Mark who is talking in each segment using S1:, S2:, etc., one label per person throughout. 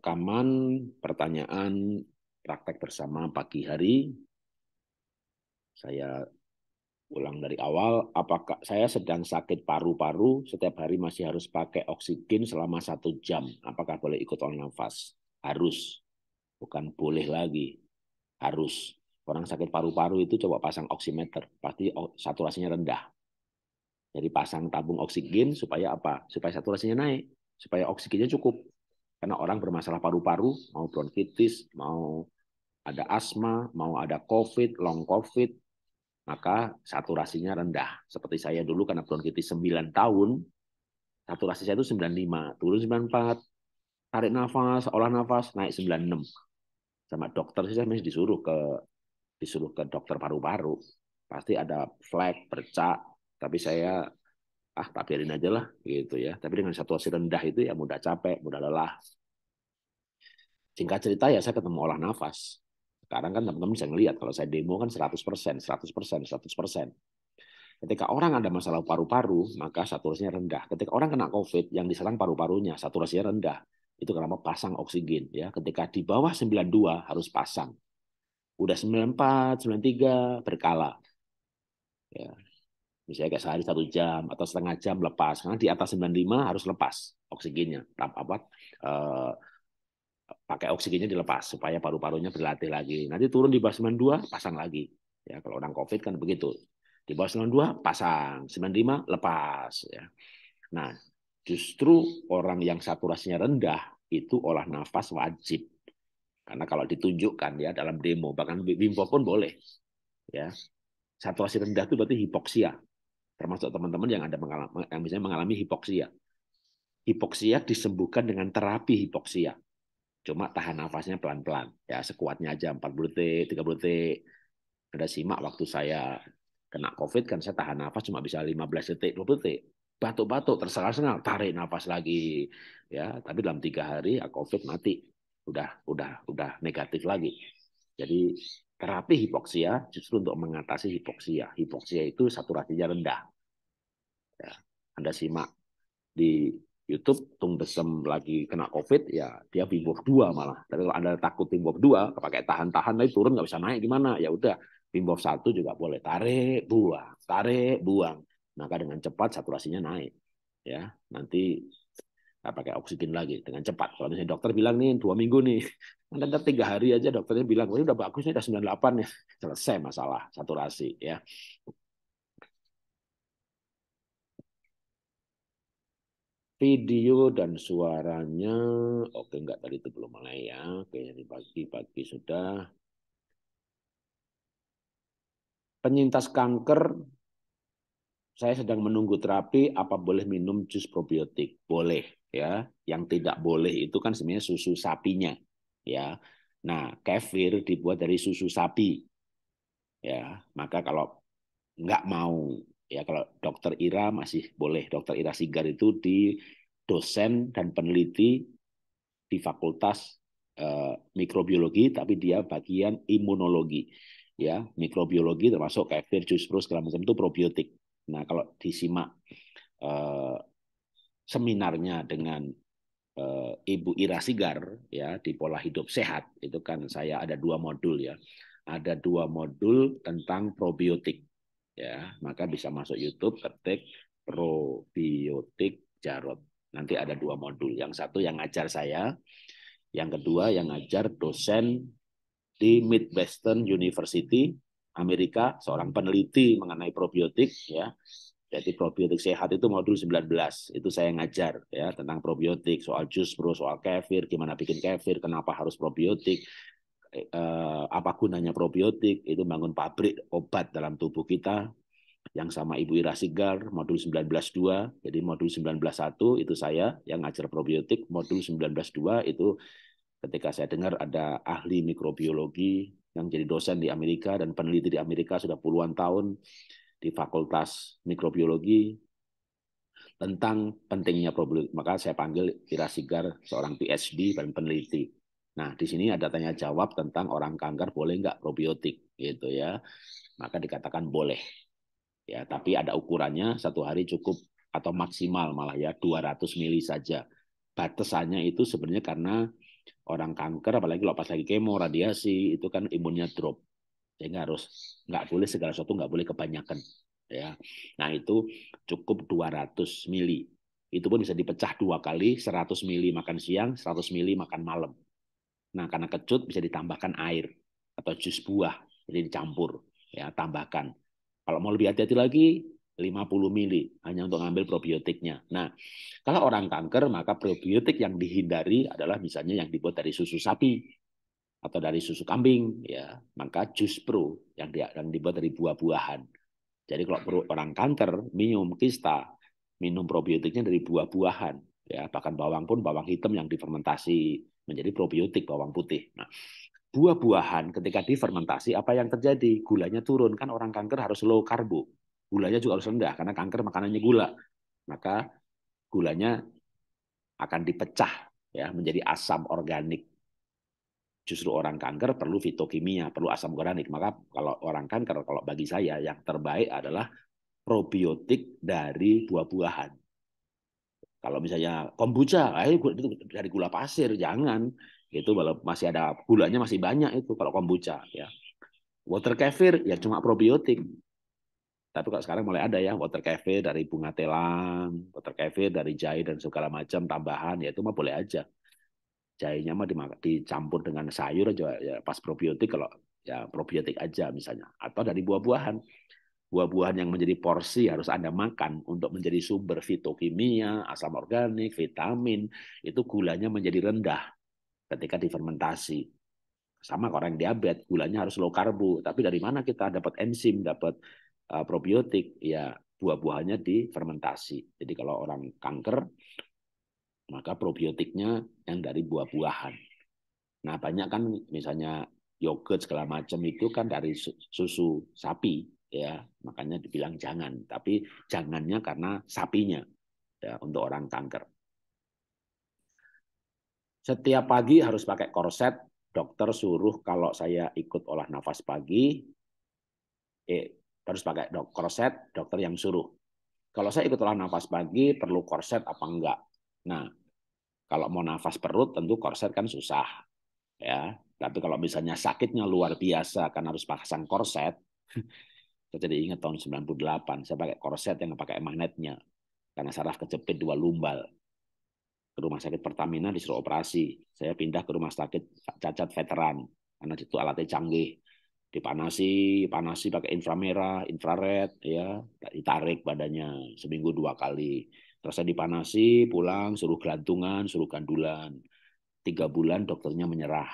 S1: rekaman pertanyaan praktek bersama pagi hari. Saya ulang dari awal, apakah saya sedang sakit paru-paru, setiap hari masih harus pakai oksigen selama satu jam. Apakah boleh ikut olah nafas? Harus. Bukan boleh lagi. Harus. Orang sakit paru-paru itu coba pasang oximeter. Pasti saturasinya rendah. Jadi pasang tabung oksigen supaya apa? Supaya saturasinya naik. Supaya oksigennya cukup. Karena orang bermasalah paru-paru, mau bronkitis, mau ada asma, mau ada COVID, long COVID, maka saturasinya rendah. Seperti saya dulu karena bronkitis 9 tahun, saturasi saya itu 95, turun 94, tarik nafas, olah nafas, naik 96. Sama dokter sih saya masih disuruh ke disuruh ke dokter paru-paru. Pasti ada flag, bercak, tapi saya ah biarin aja lah gitu ya. Tapi dengan saturasi rendah itu ya mudah capek, mudah lelah. Singkat cerita ya saya ketemu olah nafas. Sekarang kan teman-teman bisa ngelihat kalau saya demo kan 100%, 100%, 100%. Ketika orang ada masalah paru-paru, maka saturasinya rendah. Ketika orang kena COVID, yang diserang paru-parunya, saturasinya rendah. Itu karena pasang oksigen. ya. Ketika di bawah 92 harus pasang. Udah 94, 93 berkala. Ya misalnya kayak sehari satu jam atau setengah jam lepas karena di atas 95 harus lepas oksigennya tanpa apa eh, pakai oksigennya dilepas supaya paru-parunya berlatih lagi nanti turun di bawah 92 pasang lagi ya kalau orang covid kan begitu di bawah 92 pasang 95 lepas ya nah justru orang yang saturasinya rendah itu olah nafas wajib karena kalau ditunjukkan ya dalam demo bahkan bimbo pun boleh ya saturasi rendah itu berarti hipoksia termasuk teman-teman yang ada mengalami, yang misalnya mengalami hipoksia. Hipoksia disembuhkan dengan terapi hipoksia. Cuma tahan nafasnya pelan-pelan, ya sekuatnya aja 40 detik, 30 detik. Ada simak waktu saya kena COVID kan saya tahan nafas cuma bisa 15 detik, 20 detik. Batuk-batuk, tersengal-sengal, tarik nafas lagi. Ya, tapi dalam tiga hari ya COVID mati. Udah, udah, udah negatif lagi. Jadi terapi hipoksia justru untuk mengatasi hipoksia. Hipoksia itu saturasinya rendah. Ya, Anda simak di YouTube Tumbesem lagi kena COVID ya dia timbok dua malah. Tapi kalau Anda takut timbok dua, pakai tahan-tahan lagi turun nggak bisa naik gimana? Ya udah timbok satu juga boleh tarik buang, tarik buang. Maka dengan cepat saturasinya naik. Ya, nanti nggak pakai oksigen lagi dengan cepat. Kalau misalnya dokter bilang nih dua minggu nih, Anda tiga hari aja dokternya bilang, oh, ini udah bagus nih udah delapan ya selesai masalah saturasi ya. video dan suaranya oke enggak tadi itu belum mulai ya kayaknya di pagi-pagi sudah penyintas kanker saya sedang menunggu terapi apa boleh minum jus probiotik boleh ya yang tidak boleh itu kan sebenarnya susu sapinya ya nah kefir dibuat dari susu sapi ya maka kalau nggak mau ya kalau dokter Ira masih boleh dokter Ira Sigar itu di dosen dan peneliti di fakultas eh, mikrobiologi tapi dia bagian imunologi ya mikrobiologi termasuk kayak virus pro segala macam itu probiotik nah kalau disimak eh, seminarnya dengan eh, Ibu Ira Sigar ya di pola hidup sehat itu kan saya ada dua modul ya ada dua modul tentang probiotik ya maka bisa masuk YouTube ketik probiotik Jarot nanti ada dua modul yang satu yang ngajar saya yang kedua yang ngajar dosen di Midwestern University Amerika seorang peneliti mengenai probiotik ya jadi probiotik sehat itu modul 19. Itu saya ngajar ya tentang probiotik, soal jus bro, soal kefir, gimana bikin kefir, kenapa harus probiotik, eh, apa gunanya probiotik itu bangun pabrik obat dalam tubuh kita yang sama Ibu Ira Sigar modul 192 jadi modul 191 itu saya yang ngajar probiotik modul 192 itu ketika saya dengar ada ahli mikrobiologi yang jadi dosen di Amerika dan peneliti di Amerika sudah puluhan tahun di Fakultas Mikrobiologi tentang pentingnya probiotik maka saya panggil Ira Sigar seorang PhD dan peneliti Nah, di sini ada tanya jawab tentang orang kanker boleh nggak probiotik gitu ya. Maka dikatakan boleh. Ya, tapi ada ukurannya satu hari cukup atau maksimal malah ya 200 mili saja. Batasannya itu sebenarnya karena orang kanker apalagi kalau pas lagi kemo, radiasi itu kan imunnya drop. Sehingga harus nggak boleh segala sesuatu nggak boleh kebanyakan ya. Nah, itu cukup 200 mili. Itu pun bisa dipecah dua kali, 100 mili makan siang, 100 mili makan malam Nah, karena kecut bisa ditambahkan air atau jus buah, jadi dicampur, ya tambahkan. Kalau mau lebih hati-hati lagi, 50 mili hanya untuk ngambil probiotiknya. Nah, kalau orang kanker maka probiotik yang dihindari adalah misalnya yang dibuat dari susu sapi atau dari susu kambing ya, maka jus pro yang yang dibuat dari buah-buahan. Jadi kalau orang kanker minum kista, minum probiotiknya dari buah-buahan ya, bahkan bawang pun bawang hitam yang difermentasi menjadi probiotik bawang putih. Nah, buah-buahan ketika difermentasi apa yang terjadi? Gulanya turun kan orang kanker harus low karbo. Gulanya juga harus rendah karena kanker makanannya gula. Maka gulanya akan dipecah ya menjadi asam organik. Justru orang kanker perlu fitokimia, perlu asam organik. Maka kalau orang kanker kalau bagi saya yang terbaik adalah probiotik dari buah-buahan. Kalau misalnya kombucha, dari gula pasir, jangan. Itu kalau masih ada gulanya masih banyak itu kalau kombucha ya. Water kefir ya cuma probiotik. Tapi kalau sekarang mulai ada ya water kefir dari bunga telang, water kefir dari jahe dan segala macam tambahan ya itu mah boleh aja. Jahenya mah dicampur dengan sayur aja ya pas probiotik kalau ya probiotik aja misalnya atau dari buah-buahan Buah-buahan yang menjadi porsi harus Anda makan untuk menjadi sumber fitokimia, asam organik, vitamin. Itu gulanya menjadi rendah ketika difermentasi. Sama orang diabetes, gulanya harus low karbo. Tapi dari mana kita dapat enzim, dapat e, probiotik? Ya buah-buahannya difermentasi. Jadi kalau orang kanker, maka probiotiknya yang dari buah-buahan. Nah banyak kan misalnya yogurt segala macam itu kan dari susu sapi ya makanya dibilang jangan tapi jangannya karena sapinya ya, untuk orang kanker setiap pagi harus pakai korset dokter suruh kalau saya ikut olah nafas pagi eh, harus pakai dok korset dokter yang suruh kalau saya ikut olah nafas pagi perlu korset apa enggak nah kalau mau nafas perut tentu korset kan susah ya tapi kalau misalnya sakitnya luar biasa karena harus pasang korset Saya jadi ingat tahun 98, saya pakai korset yang pakai magnetnya. Karena saraf kejepit dua lumbal. Ke rumah sakit Pertamina disuruh operasi. Saya pindah ke rumah sakit cacat veteran. Karena itu alatnya canggih. Dipanasi, panasi pakai inframerah, infrared, ya ditarik badannya seminggu dua kali. Terus saya dipanasi, pulang, suruh gelantungan, suruh gandulan. Tiga bulan dokternya menyerah.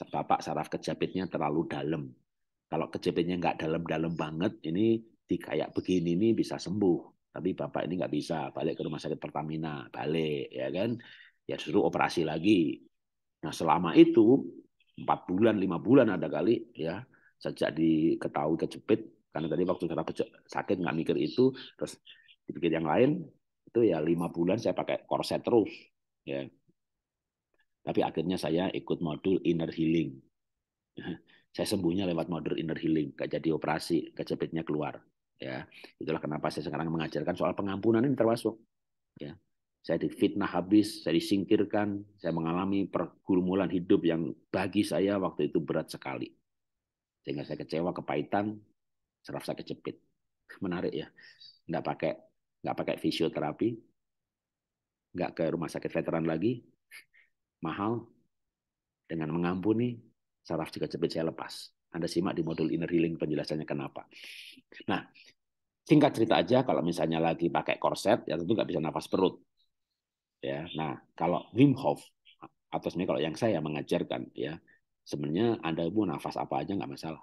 S1: Bapak saraf kejepitnya terlalu dalam kalau kejepitnya nggak dalam-dalam banget, ini di kayak begini ini bisa sembuh. Tapi bapak ini nggak bisa, balik ke rumah sakit Pertamina, balik, ya kan? Ya suruh operasi lagi. Nah selama itu, empat bulan, lima bulan ada kali, ya sejak diketahui kejepit, karena tadi waktu saya sakit nggak mikir itu, terus dipikir yang lain, itu ya lima bulan saya pakai korset terus. ya Tapi akhirnya saya ikut modul inner healing. saya sembuhnya lewat modern inner healing, gak jadi operasi, kejepitnya keluar. Ya, itulah kenapa saya sekarang mengajarkan soal pengampunan ini termasuk. Ya, saya difitnah habis, saya disingkirkan, saya mengalami pergumulan hidup yang bagi saya waktu itu berat sekali. Sehingga saya kecewa, kepahitan, saraf saya kejepit. Menarik ya. Nggak pakai nggak pakai fisioterapi, nggak ke rumah sakit veteran lagi, mahal, dengan mengampuni saraf juga jepit saya lepas. Anda simak di modul inner healing penjelasannya kenapa. Nah, singkat cerita aja kalau misalnya lagi pakai korset ya tentu nggak bisa nafas perut. Ya, nah kalau Wim Hof atau sebenarnya kalau yang saya mengajarkan ya sebenarnya Anda mau nafas apa aja nggak masalah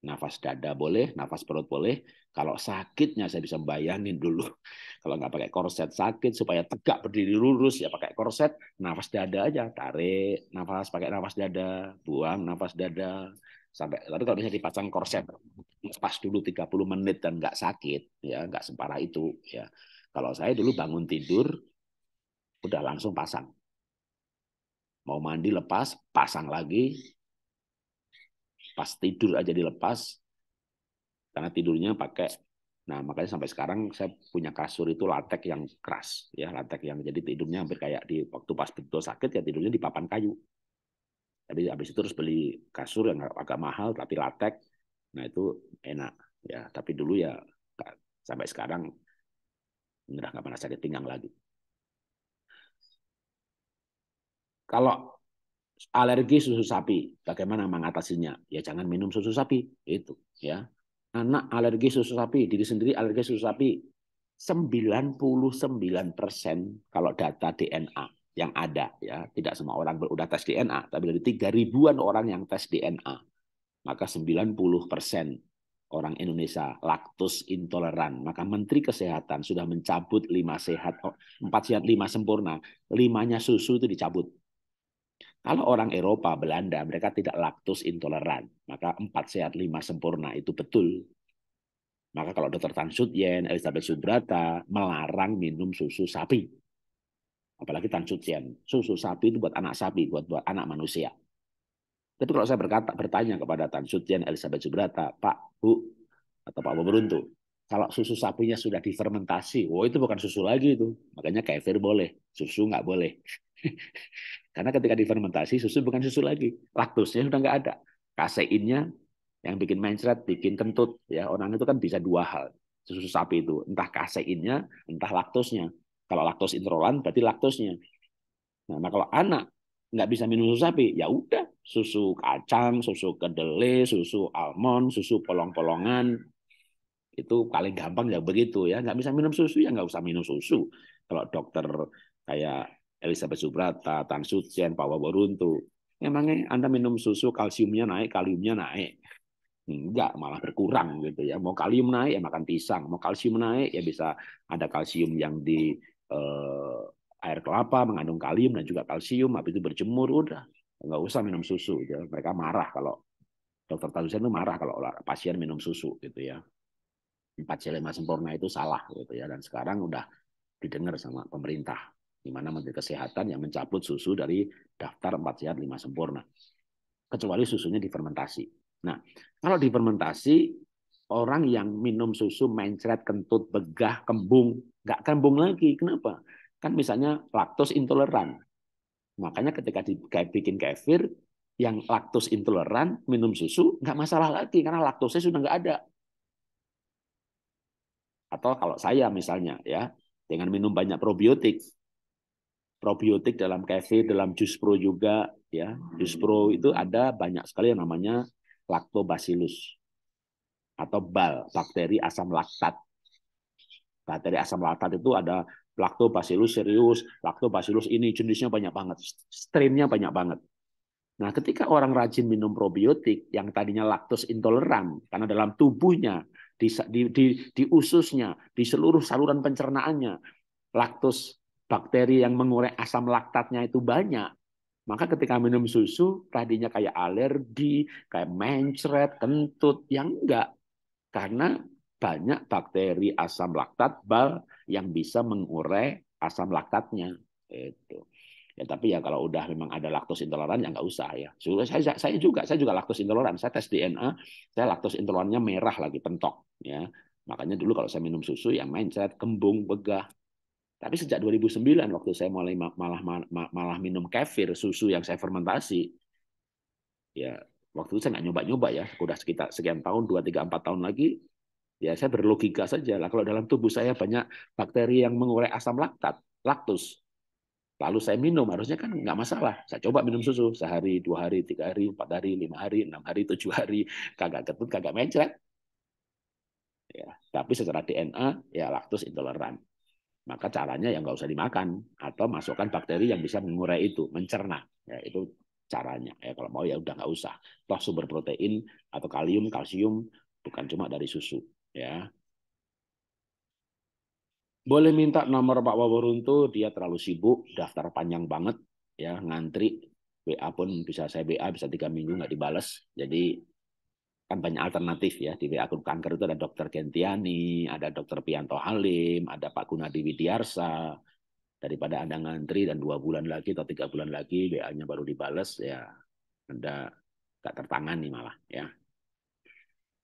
S1: nafas dada boleh, nafas perut boleh. Kalau sakitnya saya bisa bayangin dulu. Kalau nggak pakai korset sakit supaya tegak berdiri lurus ya pakai korset, nafas dada aja, tarik nafas pakai nafas dada, buang nafas dada sampai tapi kalau bisa dipasang korset pas dulu 30 menit dan nggak sakit ya nggak separah itu ya kalau saya dulu bangun tidur udah langsung pasang mau mandi lepas pasang lagi pas tidur aja dilepas karena tidurnya pakai nah makanya sampai sekarang saya punya kasur itu latek yang keras ya latek yang jadi tidurnya hampir kayak di waktu pas betul sakit ya tidurnya di papan kayu tapi habis itu terus beli kasur yang agak mahal tapi latek nah itu enak ya tapi dulu ya sampai sekarang udah nggak pernah sakit pinggang lagi kalau alergi susu sapi, bagaimana mengatasinya? Ya jangan minum susu sapi, itu ya. Anak alergi susu sapi, diri sendiri alergi susu sapi. 99% kalau data DNA yang ada ya, tidak semua orang berudah tes DNA, tapi dari 3 ribuan orang yang tes DNA, maka 90% orang Indonesia laktus intoleran. Maka Menteri Kesehatan sudah mencabut 5 sehat, 4 sehat 5 sempurna, limanya susu itu dicabut kalau orang Eropa, Belanda, mereka tidak laktus intoleran. Maka empat sehat lima sempurna itu betul. Maka kalau Dr. Tan Sutyen, Elizabeth Subrata melarang minum susu sapi. Apalagi Tan Sutyen, susu sapi itu buat anak sapi, buat buat anak manusia. Tapi kalau saya berkata bertanya kepada Tan Sutyen, Elizabeth Subrata, Pak, Bu, atau Pak Boberuntu, kalau susu sapinya sudah difermentasi, oh itu bukan susu lagi itu. Makanya kefir boleh, susu nggak boleh. Karena ketika difermentasi susu bukan susu lagi, laktosnya sudah nggak ada, kaseinnya yang bikin mencret, bikin kentut, ya orang itu kan bisa dua hal susu sapi itu, entah kaseinnya, entah laktosnya. Kalau laktos intoleran berarti laktosnya. Nah, nah kalau anak nggak bisa minum susu sapi, ya udah susu kacang, susu kedelai, susu almond, susu polong-polongan, itu paling gampang ya begitu ya nggak bisa minum susu ya nggak usah minum susu kalau dokter kayak Elizabeth Subrata, Tan Sutjen, Pak Runtu. Emangnya Anda minum susu kalsiumnya naik, kaliumnya naik? Enggak, malah berkurang gitu ya. Mau kalium naik ya makan pisang, mau kalsium naik ya bisa ada kalsium yang di eh, air kelapa mengandung kalium dan juga kalsium, habis itu berjemur udah Enggak usah minum susu gitu. Ya. Mereka marah kalau dokter Sutjen itu marah kalau pasien minum susu gitu ya. Empat selema sempurna itu salah gitu ya dan sekarang udah didengar sama pemerintah di mana Menteri Kesehatan yang mencabut susu dari daftar 4 sehat 5 sempurna. Kecuali susunya difermentasi. Nah, kalau difermentasi, orang yang minum susu mencret, kentut, begah, kembung, nggak kembung lagi. Kenapa? Kan misalnya laktos intoleran. Makanya ketika dibikin kefir, yang laktos intoleran minum susu nggak masalah lagi karena laktosnya sudah nggak ada. Atau kalau saya misalnya ya dengan minum banyak probiotik, probiotik dalam kefir, dalam jus pro juga ya. Jus pro hmm. itu ada banyak sekali yang namanya lactobacillus atau bal, bakteri asam laktat. Bakteri asam laktat itu ada lactobacillus serius, lactobacillus ini jenisnya banyak banget, strainnya banyak banget. Nah, ketika orang rajin minum probiotik yang tadinya laktos intoleran karena dalam tubuhnya di, di, di, di ususnya, di seluruh saluran pencernaannya laktos bakteri yang mengurai asam laktatnya itu banyak, maka ketika minum susu tadinya kayak alergi, kayak mencret, kentut, yang enggak. Karena banyak bakteri asam laktat bal yang bisa mengurai asam laktatnya. Itu. Ya, tapi ya kalau udah memang ada laktos intoleran ya nggak usah ya. Saya, saya juga saya juga laktos intoleran. Saya tes DNA, saya laktos intolerannya merah lagi pentok ya. Makanya dulu kalau saya minum susu ya mencret, kembung begah tapi sejak 2009 waktu saya mulai malah malah minum kefir susu yang saya fermentasi, ya waktu itu saya nggak nyoba-nyoba ya, sudah sekitar sekian tahun dua tiga empat tahun lagi, ya saya berlogika saja lah. Kalau dalam tubuh saya banyak bakteri yang mengurai asam laktat, laktus, lalu saya minum harusnya kan nggak masalah. Saya coba minum susu sehari, dua hari, tiga hari, empat hari, lima hari, enam hari, tujuh hari, kagak ketut, kagak mencret. Ya, tapi secara DNA ya laktus intoleran maka caranya yang nggak usah dimakan atau masukkan bakteri yang bisa mengurai itu, mencerna. Ya, itu caranya. Ya, kalau mau ya udah nggak usah. Toh sumber protein atau kalium, kalsium bukan cuma dari susu. Ya, boleh minta nomor Pak Waworuntu, dia terlalu sibuk, daftar panjang banget, ya ngantri, WA pun bisa saya WA bisa tiga minggu nggak dibales, jadi kan banyak alternatif ya di akun kanker itu ada dokter Gentiani, ada dokter Pianto Halim, ada Pak Gunadi Widiarsa. Daripada Anda ngantri dan dua bulan lagi atau tiga bulan lagi WA-nya baru dibales ya Anda nggak tertangani malah ya.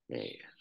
S1: Yeah.